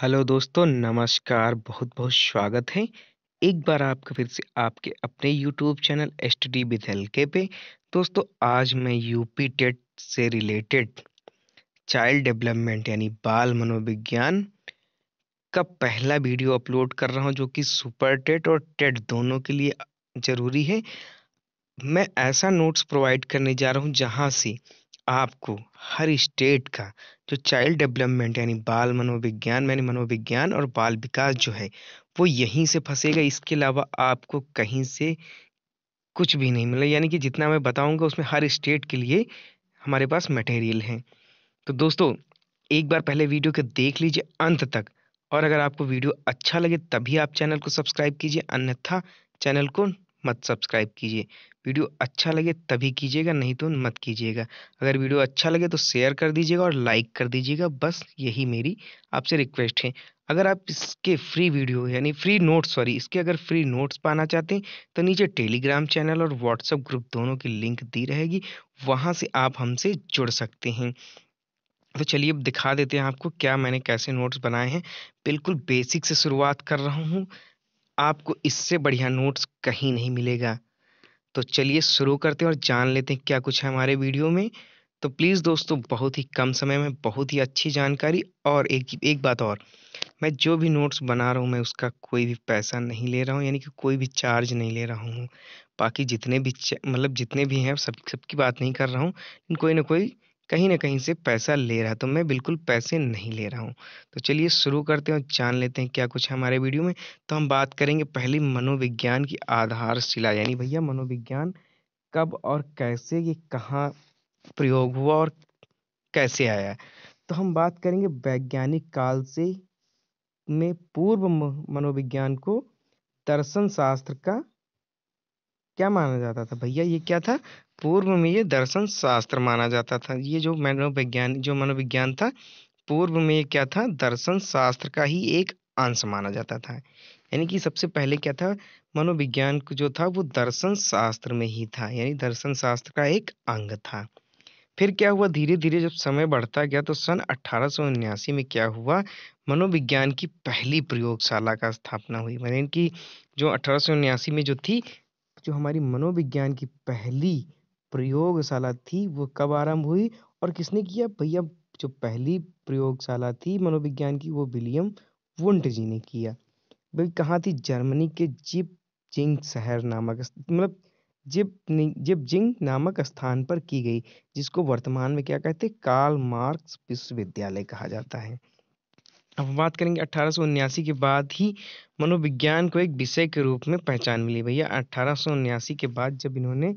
Hello दोस्तों नमस्कार बहुत बहुत स्वागत है एक बार आपका फिर से आपके अपने YouTube channel S T D के पे दोस्तों आज मैं यूपी टेट से रिलेटेड चाइल्ड डेवलपमेंट यानी बाल मनोविज्ञान का पहला वीडियो अपलोड कर रहा हूं जो कि सुपर टेट और टेट दोनों के लिए ज़रूरी है मैं ऐसा नोट्स प्रोवाइड करने जा रहा हूँ जहाँ से आपको हर स्टेट का जो चाइल्ड डेवलपमेंट यानी बाल मनोविज्ञान यानी मनोविज्ञान और बाल विकास जो है वो यहीं से फंसेगा इसके अलावा आपको कहीं से कुछ भी नहीं मिला यानी कि जितना मैं बताऊंगा उसमें हर स्टेट के लिए हमारे पास मटेरियल है तो दोस्तों एक बार पहले वीडियो को देख लीजिए अंत तक और अगर आपको वीडियो अच्छा लगे तभी आप चैनल को सब्सक्राइब कीजिए अन्यथा चैनल को मत सब्सक्राइब कीजिए वीडियो अच्छा लगे तभी कीजिएगा नहीं तो मत कीजिएगा अगर वीडियो अच्छा लगे तो शेयर कर दीजिएगा और लाइक कर दीजिएगा बस यही मेरी आपसे रिक्वेस्ट है अगर आप इसके फ्री वीडियो यानी फ्री नोट्स सॉरी इसके अगर फ्री नोट्स पाना चाहते हैं तो नीचे टेलीग्राम चैनल और व्हाट्सएप ग्रुप दोनों की लिंक दी रहेगी वहाँ से आप हमसे जुड़ सकते हैं तो चलिए अब दिखा देते हैं आपको क्या मैंने कैसे नोट्स बनाए हैं बिल्कुल बेसिक से शुरुआत कर रहा हूँ आपको इससे बढ़िया नोट्स कहीं नहीं मिलेगा तो चलिए शुरू करते हैं और जान लेते हैं क्या कुछ है हमारे वीडियो में तो प्लीज़ दोस्तों बहुत ही कम समय में बहुत ही अच्छी जानकारी और एक एक बात और मैं जो भी नोट्स बना रहा हूँ मैं उसका कोई भी पैसा नहीं ले रहा हूँ यानी कि कोई भी चार्ज नहीं ले रहा हूँ बाकी जितने भी मतलब जितने भी हैं सब सबकी बात नहीं कर रहा हूँ कोई ना कोई कहीं ना कहीं से पैसा ले रहा तो मैं बिल्कुल पैसे नहीं ले रहा हूँ। तो चलिए शुरू करते हैं और जान लेते हैं क्या कुछ है हमारे वीडियो में। तो हम बात करेंगे पहली मनोविज्ञान की आधारशिला यानी भैया मनोविज्ञान कब और कैसे ये कहाँ प्रयोग हुआ और कैसे आया है। तो हम बात करेंगे वैज्ञानिक काल से में पूर्व मनोविज्ञान को दर्शन शास्त्र का क्या माना जाता था भैया ये क्या था पूर्व में ये दर्शन शास्त्र माना जाता था ये जो मनोविज्ञान जो मनोविज्ञान था पूर्व में ये क्या था दर्शन शास्त्र का ही एक अंश माना जाता था यानी कि सबसे पहले क्या था मनोविज्ञान जो था वो दर्शन शास्त्र में ही था यानी दर्शन शास्त्र का एक अंग था फिर क्या हुआ धीरे धीरे जब समय बढ़ता गया तो सन अठारह में क्या हुआ मनोविज्ञान की पहली प्रयोगशाला का स्थापना हुई मैंने कि जो अठारह में जो थी जो हमारी मनोविज्ञान की पहली प्रयोगशाला थी वो कब आरंभ हुई और किसने किया भैया जो पहली प्रयोगशाला थी मनोविज्ञान की वो विलियम वुंट जी ने किया भाई कहाँ थी जर्मनी के जिप जिंग शहर नामक मतलब जिप जिप जिंग नामक स्थान पर की गई जिसको वर्तमान में क्या कहते हैं कार्ल मार्क्स विश्वविद्यालय कहा जाता है अब बात करेंगे अठारह के बाद ही मनोविज्ञान को एक विषय के रूप में पहचान मिली भैया अठारह के बाद जब इन्होंने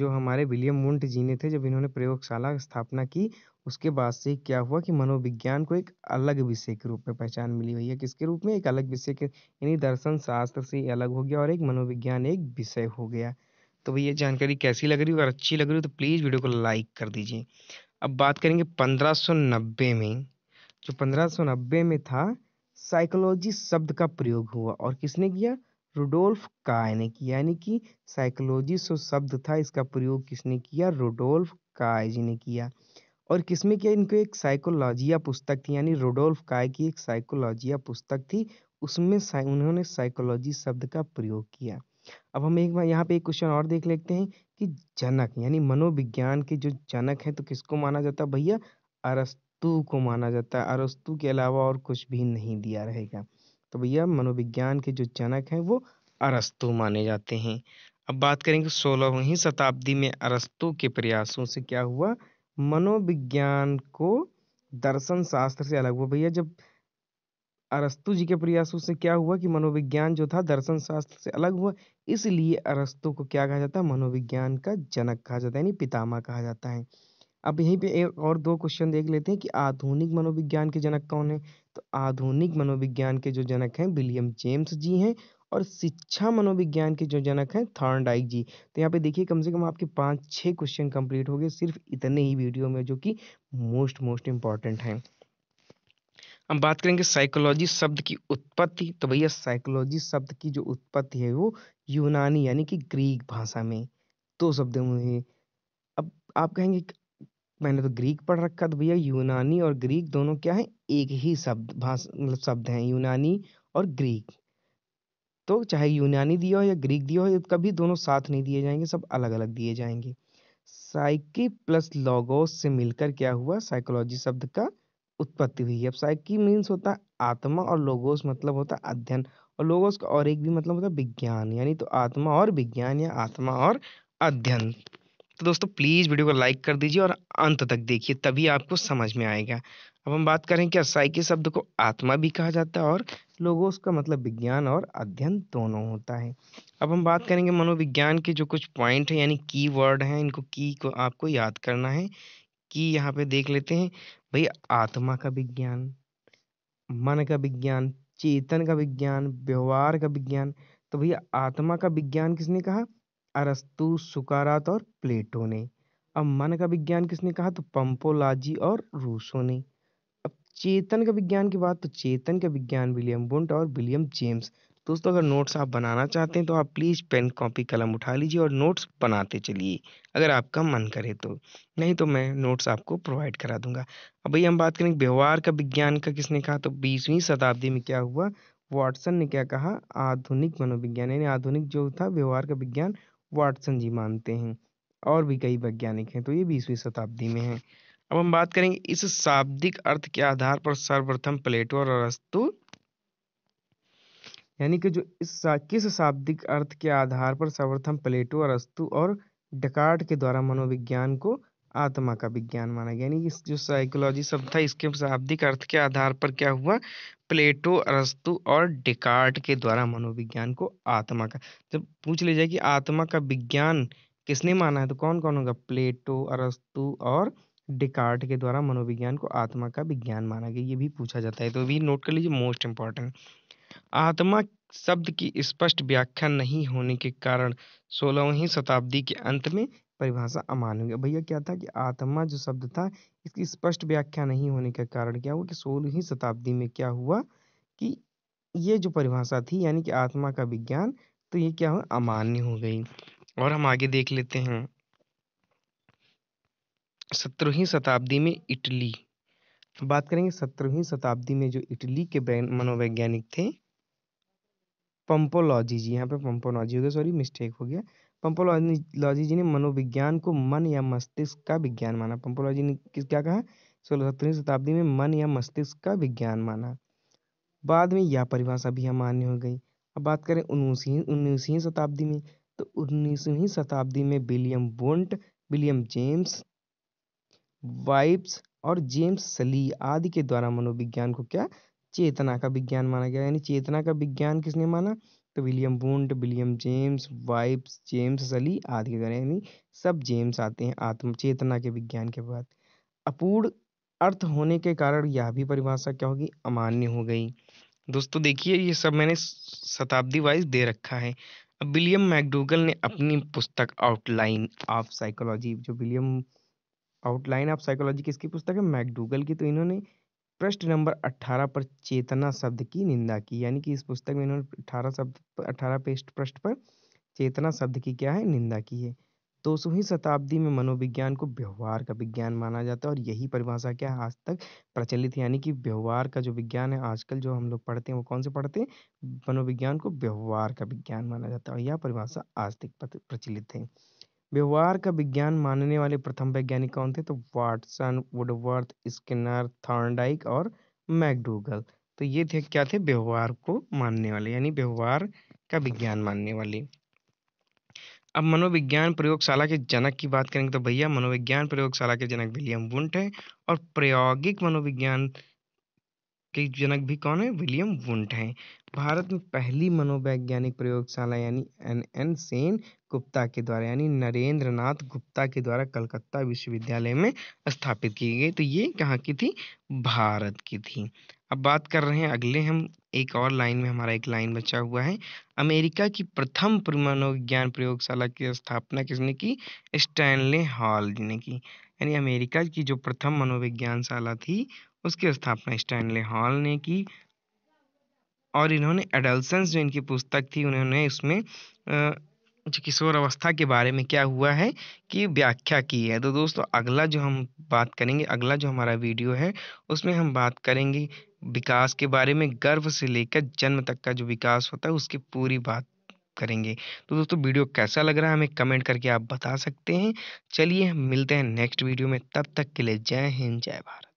जो हमारे विलियम मुंट जी ने थे जब इन्होंने प्रयोगशाला स्थापना की उसके बाद से क्या हुआ कि मनोविज्ञान को एक अलग विषय के रूप में पहचान मिली हुई है किसके रूप में एक अलग विषय के यानी दर्शन शास्त्र से अलग हो गया और एक मनोविज्ञान एक विषय हो गया तो भैया जानकारी कैसी लग रही हो अगर अच्छी लग रही हो तो प्लीज़ वीडियो को लाइक कर दीजिए अब बात करेंगे पंद्रह में जो पंद्रह में था साइकोलॉजी शब्द का प्रयोग हुआ और किसने किया रुडोल्फ कायनिक यानी कि साइकोलॉजी सो शब्द था इसका प्रयोग किसने किया रुडोल्फ जी ने किया और किसमें किया इनको एक साइकोलॉजिया पुस्तक थी यानी रुडोल्फ काय की एक साइकोलॉजिया पुस्तक थी उसमें उन्होंने साइकोलॉजी शब्द का प्रयोग किया अब हम एक बार यहाँ पे एक क्वेश्चन और देख लेते हैं कि जनक यानी मनोविज्ञान के जो जनक हैं तो किसको माना जाता है भैया अरस्तु को माना जाता है अरस्तु के अलावा और कुछ भी नहीं दिया रहेगा तो भैया मनोविज्ञान के जो जनक हैं वो अरस्तु माने जाते हैं अब बात करेंगे सोलहवीं शताब्दी में अरस्तु के प्रयासों से क्या हुआ मनोविज्ञान को दर्शन शास्त्र से अलग हुआ भैया जब अरस्तु जी के प्रयासों से क्या हुआ कि मनोविज्ञान जो था दर्शन शास्त्र से अलग हुआ इसलिए अरस्तु को क्या कहा जाता है मनोविज्ञान का जनक कहा जाता है यानी पितामा कहा जाता है अब यहीं पे एक और दो क्वेश्चन देख लेते हैं कि आधुनिक मनोविज्ञान के जनक कौन है तो आधुनिक मनोविज्ञान के जो जनक हैं विलियम जेम्स जी हैं और शिक्षा मनोविज्ञान के जो जनक हैं थॉर्नडाइक जी तो यहाँ पे देखिए कम से कम आपके पाँच छः क्वेश्चन कंप्लीट हो गए सिर्फ इतने ही वीडियो में जो कि मोस्ट मोस्ट इम्पॉर्टेंट हैं हम बात करेंगे साइकोलॉजी शब्द की उत्पत्ति तो भैया साइकोलॉजी शब्द की जो उत्पत्ति है वो यूनानी यानी कि ग्रीक भाषा में दो शब्दों में अब आप कहेंगे मैंने तो ग्रीक पढ़ रखा तो भैया यूनानी और ग्रीक दोनों क्या है एक ही शब्द भाषा मतलब शब्द हैं यूनानी और ग्रीक तो चाहे यूनानी दिया हो या ग्रीक दिया हो कभी दोनों साथ नहीं दिए जाएंगे सब अलग अलग दिए जाएंगे साइकी प्लस लॉगोस से मिलकर क्या हुआ साइकोलॉजी शब्द का उत्पत्ति हुई है अब साइकी मीन्स होता है आत्मा और लोगोस मतलब होता है अध्ययन और लोगोस का और एक भी मतलब होता है विज्ञान यानी तो आत्मा और विज्ञान या आत्मा और अध्ययन तो दोस्तों प्लीज़ वीडियो को लाइक कर दीजिए और अंत तक देखिए तभी आपको समझ में आएगा अब हम बात करें कि असाई के शब्द को आत्मा भी कहा जाता है और लोगों उसका मतलब विज्ञान और अध्ययन दोनों होता है अब हम बात करेंगे मनोविज्ञान के जो कुछ पॉइंट हैं यानी की वर्ड हैं इनको की को आपको याद करना है की यहाँ पे देख लेते हैं भाई आत्मा का विज्ञान मन का विज्ञान चेतन का विज्ञान व्यवहार का विज्ञान तो भैया आत्मा का विज्ञान किसने कहा अरस्तु सुकारात और प्लेटो ने अब मन का विज्ञान किसने कहा तो पंपोलाजी और रूसो ने अब चेतन का विज्ञान की बात तो चेतन का विज्ञान विलियम बुंट और विलियम जेम्स दोस्तों अगर नोट्स आप बनाना चाहते हैं तो आप प्लीज़ पेन कॉपी कलम उठा लीजिए और नोट्स बनाते चलिए अगर आपका मन करे तो नहीं तो मैं नोट्स आपको प्रोवाइड करा दूंगा अब भाई हम बात करेंगे व्यवहार का विज्ञान का किसने कहा तो बीसवीं शताब्दी में क्या हुआ वॉटसन ने क्या कहा आधुनिक मनोविज्ञान यानी आधुनिक जो था व्यवहार का विज्ञान वाटसन जी मानते हैं और भी कई वैज्ञानिक हैं तो ये बीसवीं शताब्दी में है अब हम बात करेंगे इस शाब्दिक अर्थ के आधार पर सर्वप्रथम प्लेटो और अरस्तु यानी कि जो इस किस शाब्दिक अर्थ के आधार पर सर्वप्रथम प्लेटो अरस्तु और डकार्ट के द्वारा मनोविज्ञान को आत्मा का विज्ञान माना गया यानी जो साइकोलॉजी शब्द था इसके शाब्दिक अर्थ के आधार पर क्या हुआ प्लेटो अरस्तु और डिकार्ट के द्वारा मनोविज्ञान को आत्मा का जब पूछ लीजिए कि आत्मा का विज्ञान किसने माना है तो कौन कौन होगा प्लेटो अरस्तु और डिकार्ट के द्वारा मनोविज्ञान को आत्मा का विज्ञान माना गया ये भी पूछा जाता है तो भी नोट कर लीजिए मोस्ट इंपॉर्टेंट आत्मा शब्द की स्पष्ट व्याख्या नहीं होने के कारण सोलहवीं शताब्दी के अंत में परिभाषा अमान्य भैया क्या था कि आत्मा जो शब्द था इसकी स्पष्ट व्याख्या नहीं होने के कारण क्या हुआ कि सोलहवीं शताब्दी में क्या हुआ कि ये जो परिभाषा थी यानी कि आत्मा का विज्ञान तो ये क्या हुआ अमान्य हो गई और हम आगे देख लेते हैं सत्रहवीं शताब्दी में इटली बात करेंगे सत्रहवीं शताब्दी में जो इटली के मनोवैज्ञानिक थे पंपोलॉजी जी यहाँ पे पंपोलॉजी हो गया सॉरी मिस्टेक हो गया पंपोलॉजी जी ने मनोविज्ञान को मन या मस्तिष्क का विज्ञान माना पंपोलॉजी ने किस क्या कहा सोलह सत्रहवीं शताब्दी में मन या मस्तिष्क का विज्ञान माना बाद में यह परिभाषा भी मान्य हो गई अब बात करें उन्नीसवीं उन्नीसवीं शताब्दी में तो उन्नीसवीं शताब्दी में विलियम बोन्ट विलियम जेम्स वाइब्स और जेम्स सली आदि के द्वारा मनोविज्ञान को क्या चेतना का विज्ञान माना गया यानी चेतना का विज्ञान किसने माना विलियम वुंड विलियम जेम्स वाइब्स जेम्स अली आदि वगैरह यानी सब जेम्स आते हैं आत्म चेतना के विज्ञान के बाद अपूर्ण अर्थ होने के कारण यह भी परिभाषा क्या होगी अमान्य हो गई दोस्तों देखिए ये सब मैंने शताब्दी वाइज दे रखा है अब विलियम मैकडूगल ने अपनी पुस्तक आउटलाइन ऑफ साइकोलॉजी जो विलियम आउटलाइन ऑफ साइकोलॉजी किसकी पुस्तक है मैकडूगल की तो इन्होंने पृष्ठ नंबर 18 पर चेतना शब्द की निंदा की यानी कि इस पुस्तक में इन्होंने अठारह शब्द अठारह पृष्ठ पृष्ठ पर चेतना शब्द की क्या है निंदा की है तो ही शताब्दी में मनोविज्ञान को व्यवहार का विज्ञान माना जाता है और यही परिभाषा क्या है आज तक प्रचलित यानी कि व्यवहार का जो विज्ञान है आजकल जो हम लोग पढ़ते हैं वो कौन से पढ़ते हैं मनोविज्ञान को व्यवहार का विज्ञान माना जाता है और यह परिभाषा आज तक प्रचलित है व्यवहार का विज्ञान मानने वाले प्रथम वैज्ञानिक कौन थे तो वाटसन वुडवर्थ स्किनर थर्नडाइक और मैकडूगल तो ये थे क्या थे व्यवहार को मानने वाले यानी व्यवहार का विज्ञान मानने वाले अब मनोविज्ञान प्रयोगशाला के जनक की बात करेंगे तो भैया मनोविज्ञान प्रयोगशाला के जनक विलियम वुंट है और प्रायोगिक मनोविज्ञान के जनक भी कौन है विलियम वुंट हैं भारत में पहली मनोवैज्ञानिक प्रयोगशाला यानी एन एन सेन गुप्ता के द्वारा यानी नरेंद्र नाथ गुप्ता के द्वारा कलकत्ता विश्वविद्यालय में स्थापित की गई तो ये कहाँ की थी भारत की थी अब बात कर रहे हैं अगले हम एक और लाइन में हमारा एक लाइन बचा हुआ है अमेरिका की प्रथम मनोविज्ञान प्रयोगशाला की स्थापना किसने की स्टैनले हॉल ने की यानी अमेरिका की जो प्रथम मनोविज्ञान शाला थी उसकी स्थापना स्टैनले हॉल ने की और इन्होंने एडल्सन्स जो इनकी पुस्तक थी उन्होंने जो किशोर अवस्था के बारे में क्या हुआ है कि व्याख्या की है तो दोस्तों अगला जो हम बात करेंगे अगला जो हमारा वीडियो है उसमें हम बात करेंगे विकास के बारे में गर्भ से लेकर जन्म तक का जो विकास होता है उसकी पूरी बात करेंगे तो दोस्तों वीडियो कैसा लग रहा है हमें कमेंट करके आप बता सकते हैं चलिए हम मिलते हैं नेक्स्ट वीडियो में तब तक के लिए जय हिंद जय भारत